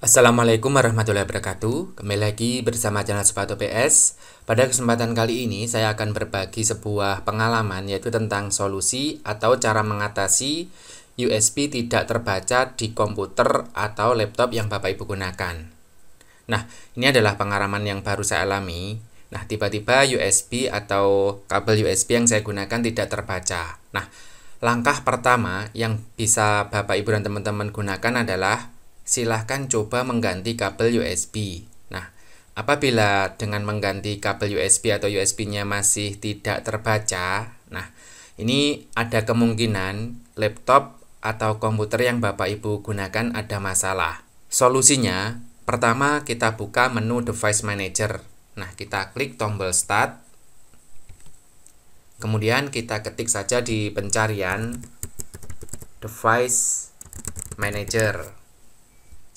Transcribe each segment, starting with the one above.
Assalamualaikum warahmatullahi wabarakatuh Kembali lagi bersama channel Sepatu PS Pada kesempatan kali ini saya akan berbagi sebuah pengalaman yaitu tentang solusi atau cara mengatasi USB tidak terbaca di komputer atau laptop yang Bapak Ibu gunakan Nah ini adalah pengalaman yang baru saya alami Nah tiba-tiba USB atau kabel USB yang saya gunakan tidak terbaca Nah langkah pertama yang bisa Bapak Ibu dan teman-teman gunakan adalah silahkan coba mengganti kabel USB. Nah, apabila dengan mengganti kabel USB atau USB-nya masih tidak terbaca, nah, ini ada kemungkinan laptop atau komputer yang Bapak Ibu gunakan ada masalah. Solusinya, pertama kita buka menu Device Manager. Nah, kita klik tombol Start. Kemudian kita ketik saja di pencarian Device Manager.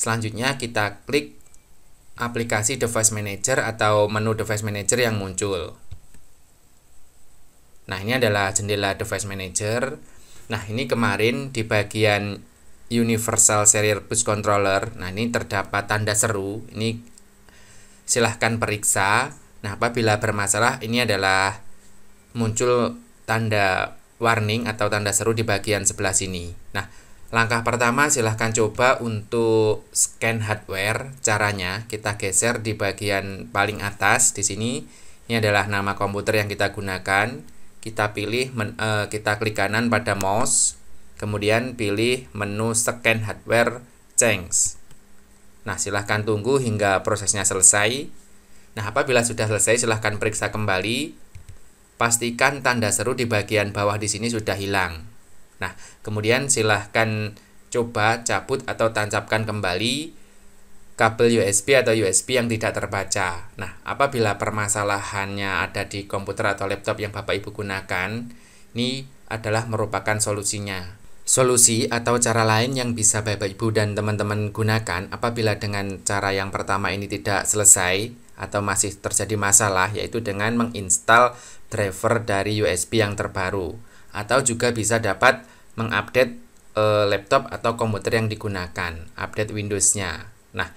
Selanjutnya kita klik aplikasi device manager atau menu device manager yang muncul. Nah, ini adalah jendela device manager. Nah, ini kemarin di bagian Universal Serial Bus Controller. Nah, ini terdapat tanda seru. Ini silahkan periksa. Nah, apabila bermasalah, ini adalah muncul tanda warning atau tanda seru di bagian sebelah sini. Nah, Langkah pertama silahkan coba untuk scan hardware. Caranya kita geser di bagian paling atas di sini. Ini adalah nama komputer yang kita gunakan. Kita pilih men, e, kita klik kanan pada mouse, kemudian pilih menu scan hardware change. Nah, silahkan tunggu hingga prosesnya selesai. Nah, apabila sudah selesai silahkan periksa kembali. Pastikan tanda seru di bagian bawah di sini sudah hilang. Nah, kemudian silahkan coba cabut atau tancapkan kembali kabel USB atau USB yang tidak terbaca. Nah, apabila permasalahannya ada di komputer atau laptop yang Bapak Ibu gunakan, ini adalah merupakan solusinya. Solusi atau cara lain yang bisa Bapak Ibu dan teman-teman gunakan apabila dengan cara yang pertama ini tidak selesai atau masih terjadi masalah yaitu dengan menginstal driver dari USB yang terbaru atau juga bisa dapat mengupdate uh, laptop atau komputer yang digunakan, update Windows-nya. Nah,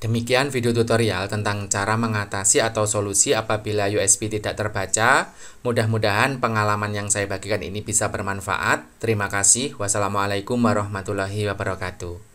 demikian video tutorial tentang cara mengatasi atau solusi apabila USB tidak terbaca. Mudah-mudahan pengalaman yang saya bagikan ini bisa bermanfaat. Terima kasih. Wassalamualaikum warahmatullahi wabarakatuh.